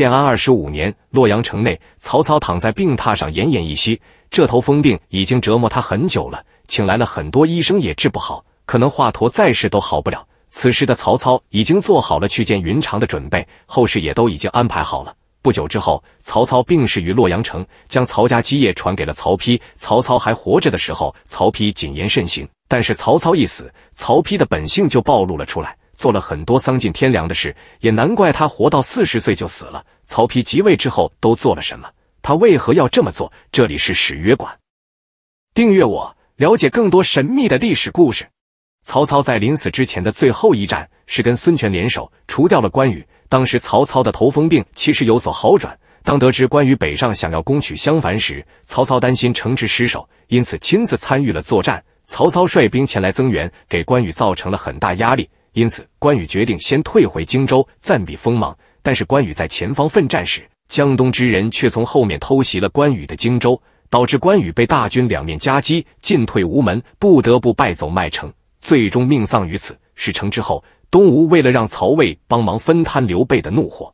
建安二十五年，洛阳城内，曹操躺在病榻上，奄奄一息。这头疯病已经折磨他很久了，请来了很多医生也治不好，可能华佗在世都好不了。此时的曹操已经做好了去见云长的准备，后事也都已经安排好了。不久之后，曹操病逝于洛阳城，将曹家基业传给了曹丕。曹操还活着的时候，曹丕谨言慎行；但是曹操一死，曹丕的本性就暴露了出来。做了很多丧尽天良的事，也难怪他活到四十岁就死了。曹丕即位之后都做了什么？他为何要这么做？这里是史约馆，订阅我了解更多神秘的历史故事。曹操在临死之前的最后一战是跟孙权联手除掉了关羽。当时曹操的头风病其实有所好转。当得知关羽北上想要攻取襄樊时，曹操担心城池失守，因此亲自参与了作战。曹操率兵前来增援，给关羽造成了很大压力。因此，关羽决定先退回荆州，暂避锋芒。但是，关羽在前方奋战时，江东之人却从后面偷袭了关羽的荆州，导致关羽被大军两面夹击，进退无门，不得不败走麦城，最终命丧于此。事成之后，东吴为了让曹魏帮忙分摊刘备的怒火，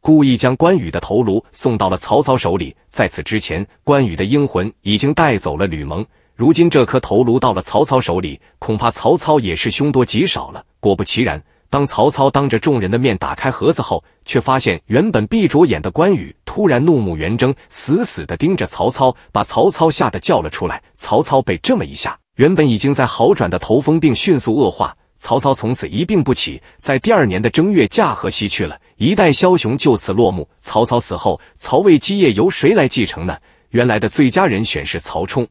故意将关羽的头颅送到了曹操手里。在此之前，关羽的英魂已经带走了吕蒙。如今这颗头颅到了曹操手里，恐怕曹操也是凶多吉少了。果不其然，当曹操当着众人的面打开盒子后，却发现原本闭着眼的关羽突然怒目圆睁，死死的盯着曹操，把曹操吓得叫了出来。曹操被这么一吓，原本已经在好转的头风病迅速恶化，曹操从此一病不起，在第二年的正月驾鹤西去了。一代枭雄就此落幕。曹操死后，曹魏基业由谁来继承呢？原来的最佳人选是曹冲。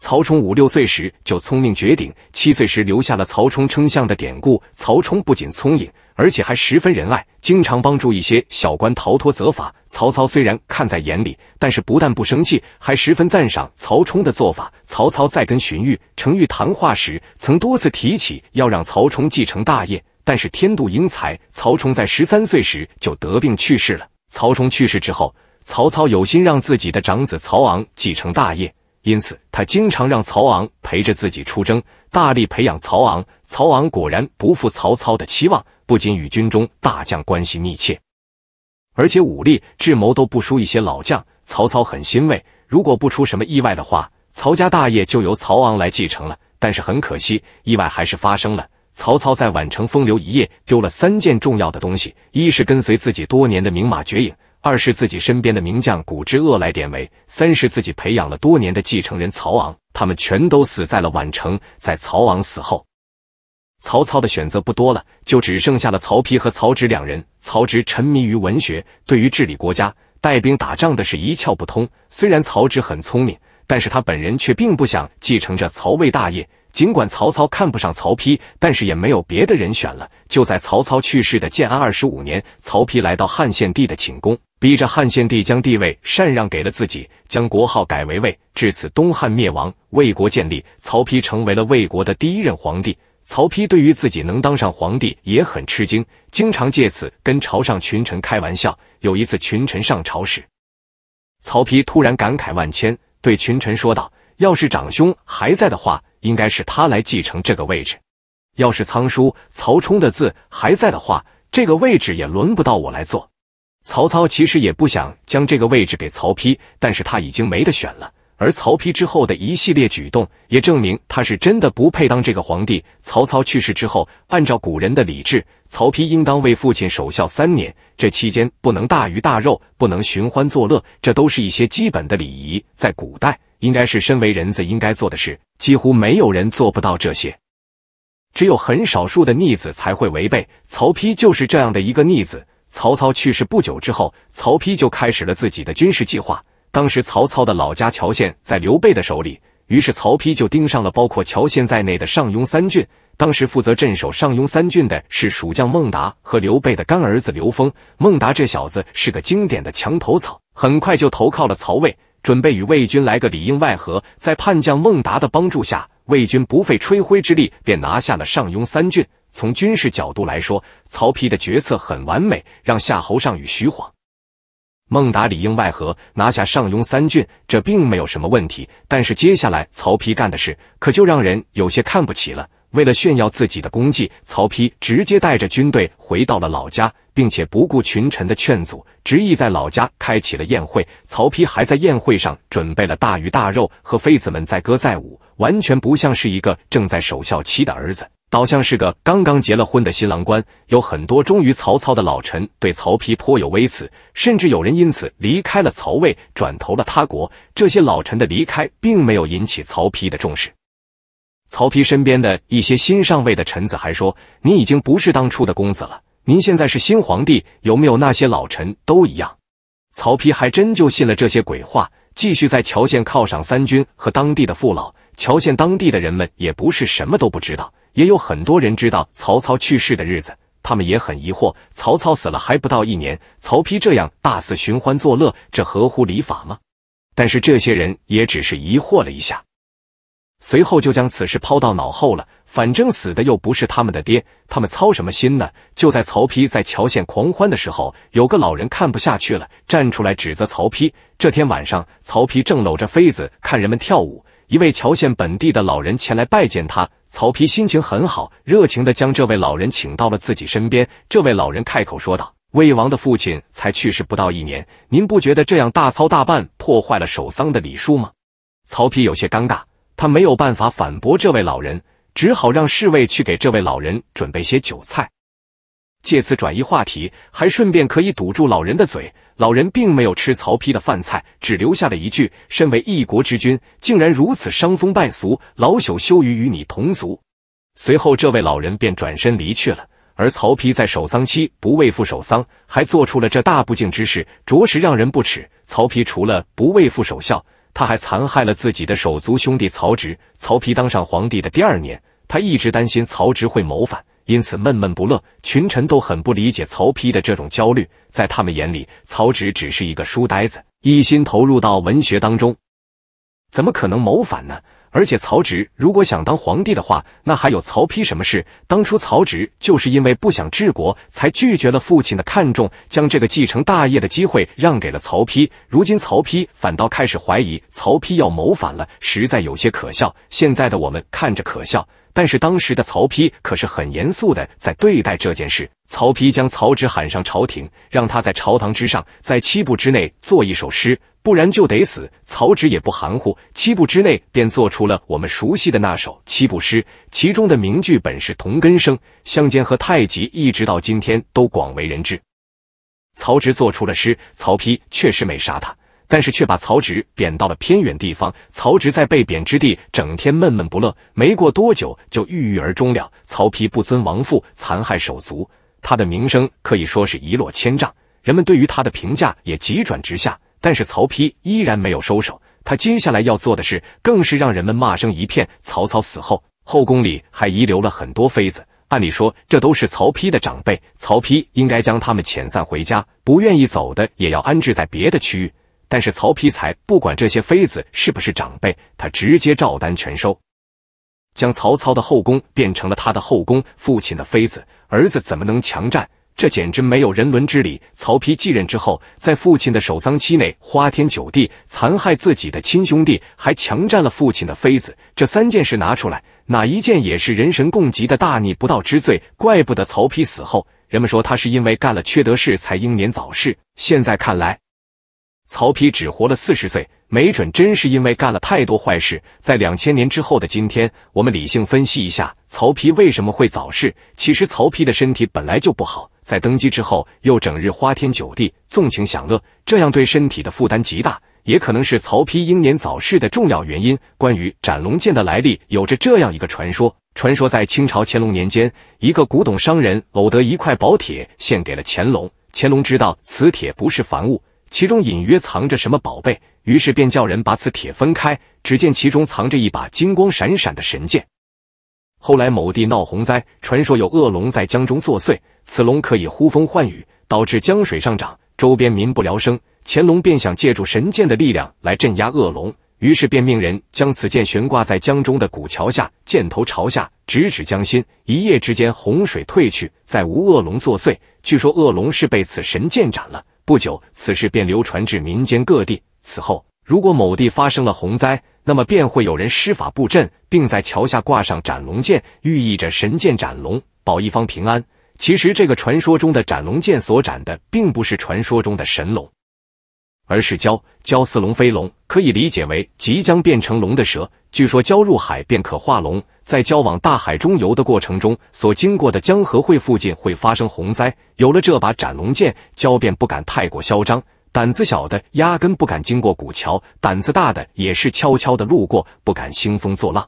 曹冲五六岁时就聪明绝顶，七岁时留下了曹冲称象的典故。曹冲不仅聪颖，而且还十分仁爱，经常帮助一些小官逃脱责罚。曹操虽然看在眼里，但是不但不生气，还十分赞赏曹冲的做法。曹操在跟荀彧、程昱谈话时，曾多次提起要让曹冲继承大业。但是天妒英才，曹冲在十三岁时就得病去世了。曹冲去世之后，曹操有心让自己的长子曹昂继承大业。因此，他经常让曹昂陪着自己出征，大力培养曹昂。曹昂果然不负曹操的期望，不仅与军中大将关系密切，而且武力、智谋都不输一些老将。曹操很欣慰，如果不出什么意外的话，曹家大业就由曹昂来继承了。但是很可惜，意外还是发生了。曹操在宛城风流一夜，丢了三件重要的东西：一是跟随自己多年的名马绝影。二是自己身边的名将古之恶来典韦，三是自己培养了多年的继承人曹昂，他们全都死在了宛城。在曹昂死后，曹操的选择不多了，就只剩下了曹丕和曹植两人。曹植沉迷于文学，对于治理国家、带兵打仗的是一窍不通。虽然曹植很聪明，但是他本人却并不想继承着曹魏大业。尽管曹操看不上曹丕，但是也没有别的人选了。就在曹操去世的建安二十五年，曹丕来到汉献帝的寝宫。逼着汉献帝将帝位禅让给了自己，将国号改为魏。至此，东汉灭亡，魏国建立。曹丕成为了魏国的第一任皇帝。曹丕对于自己能当上皇帝也很吃惊，经常借此跟朝上群臣开玩笑。有一次，群臣上朝时，曹丕突然感慨万千，对群臣说道：“要是长兄还在的话，应该是他来继承这个位置；要是仓叔曹冲的字还在的话，这个位置也轮不到我来做。”曹操其实也不想将这个位置给曹丕，但是他已经没得选了。而曹丕之后的一系列举动，也证明他是真的不配当这个皇帝。曹操去世之后，按照古人的礼制，曹丕应当为父亲守孝三年，这期间不能大鱼大肉，不能寻欢作乐，这都是一些基本的礼仪，在古代应该是身为人子应该做的事，几乎没有人做不到这些，只有很少数的逆子才会违背。曹丕就是这样的一个逆子。曹操去世不久之后，曹丕就开始了自己的军事计划。当时曹操的老家乔县在刘备的手里，于是曹丕就盯上了包括乔县在内的上庸三郡。当时负责镇守上庸三郡的是蜀将孟达和刘备的干儿子刘封。孟达这小子是个经典的墙头草，很快就投靠了曹魏，准备与魏军来个里应外合。在叛将孟达的帮助下，魏军不费吹灰之力便拿下了上庸三郡。从军事角度来说，曹丕的决策很完美，让夏侯尚与徐晃、孟达里应外合拿下上庸三郡，这并没有什么问题。但是接下来曹丕干的事，可就让人有些看不起了。为了炫耀自己的功绩，曹丕直接带着军队回到了老家，并且不顾群臣的劝阻，执意在老家开启了宴会。曹丕还在宴会上准备了大鱼大肉，和妃子们载歌载舞，完全不像是一个正在守孝期的儿子。倒像是个刚刚结了婚的新郎官，有很多忠于曹操的老臣对曹丕颇有微词，甚至有人因此离开了曹魏，转投了他国。这些老臣的离开并没有引起曹丕的重视。曹丕身边的一些新上位的臣子还说：“您已经不是当初的公子了，您现在是新皇帝，有没有那些老臣都一样。”曹丕还真就信了这些鬼话，继续在乔县犒赏三军和当地的父老。乔县当地的人们也不是什么都不知道。也有很多人知道曹操去世的日子，他们也很疑惑：曹操死了还不到一年，曹丕这样大肆寻欢作乐，这合乎礼法吗？但是这些人也只是疑惑了一下，随后就将此事抛到脑后了。反正死的又不是他们的爹，他们操什么心呢？就在曹丕在桥县狂欢的时候，有个老人看不下去了，站出来指责曹丕。这天晚上，曹丕正搂着妃子看人们跳舞，一位桥县本地的老人前来拜见他。曹丕心情很好，热情的将这位老人请到了自己身边。这位老人开口说道：“魏王的父亲才去世不到一年，您不觉得这样大操大办破坏了守丧的礼数吗？”曹丕有些尴尬，他没有办法反驳这位老人，只好让侍卫去给这位老人准备些酒菜。借此转移话题，还顺便可以堵住老人的嘴。老人并没有吃曹丕的饭菜，只留下了一句：“身为一国之君，竟然如此伤风败俗，老朽羞于与你同族。”随后，这位老人便转身离去了。而曹丕在守丧期不为父守丧，还做出了这大不敬之事，着实让人不耻。曹丕除了不为父守孝，他还残害了自己的手足兄弟曹植。曹丕当上皇帝的第二年，他一直担心曹植会谋反。因此闷闷不乐，群臣都很不理解曹丕的这种焦虑。在他们眼里，曹植只是一个书呆子，一心投入到文学当中，怎么可能谋反呢？而且，曹植如果想当皇帝的话，那还有曹丕什么事？当初曹植就是因为不想治国，才拒绝了父亲的看重，将这个继承大业的机会让给了曹丕。如今曹丕反倒开始怀疑曹丕要谋反了，实在有些可笑。现在的我们看着可笑。但是当时的曹丕可是很严肃的在对待这件事。曹丕将曹植喊上朝廷，让他在朝堂之上，在七步之内做一首诗，不然就得死。曹植也不含糊，七步之内便做出了我们熟悉的那首七步诗，其中的名句“本是同根生，相煎和太急”一直到今天都广为人知。曹植做出了诗，曹丕确实没杀他。但是却把曹植贬到了偏远地方。曹植在被贬之地，整天闷闷不乐。没过多久，就郁郁而终了。曹丕不尊王父，残害手足，他的名声可以说是一落千丈，人们对于他的评价也急转直下。但是曹丕依然没有收手，他接下来要做的事更是让人们骂声一片。曹操死后，后宫里还遗留了很多妃子，按理说这都是曹丕的长辈，曹丕应该将他们遣散回家，不愿意走的也要安置在别的区域。但是曹丕才不管这些妃子是不是长辈，他直接照单全收，将曹操的后宫变成了他的后宫。父亲的妃子，儿子怎么能强占？这简直没有人伦之理。曹丕继任之后，在父亲的守丧期内花天酒地，残害自己的亲兄弟，还强占了父亲的妃子。这三件事拿出来，哪一件也是人神共济的大逆不道之罪。怪不得曹丕死后，人们说他是因为干了缺德事才英年早逝。现在看来。曹丕只活了四十岁，没准真是因为干了太多坏事。在两千年之后的今天，我们理性分析一下曹丕为什么会早逝。其实，曹丕的身体本来就不好，在登基之后又整日花天酒地、纵情享乐，这样对身体的负担极大，也可能是曹丕英年早逝的重要原因。关于斩龙剑的来历，有着这样一个传说：传说在清朝乾隆年间，一个古董商人偶得一块宝铁，献给了乾隆。乾隆知道此铁不是凡物。其中隐约藏着什么宝贝，于是便叫人把此铁分开，只见其中藏着一把金光闪闪的神剑。后来某地闹洪灾，传说有恶龙在江中作祟，此龙可以呼风唤雨，导致江水上涨，周边民不聊生。乾隆便想借助神剑的力量来镇压恶龙，于是便命人将此剑悬挂在江中的古桥下，箭头朝下，直指江心。一夜之间，洪水退去，再无恶龙作祟。据说恶龙是被此神剑斩了。不久，此事便流传至民间各地。此后，如果某地发生了洪灾，那么便会有人施法布阵，并在桥下挂上斩龙剑，寓意着神剑斩龙，保一方平安。其实，这个传说中的斩龙剑所斩的，并不是传说中的神龙。而是蛟，蛟似龙非龙，可以理解为即将变成龙的蛇。据说蛟入海便可化龙，在蛟往大海中游的过程中，所经过的江河会附近会发生洪灾。有了这把斩龙剑，蛟便不敢太过嚣张。胆子小的压根不敢经过古桥，胆子大的也是悄悄的路过，不敢兴风作浪。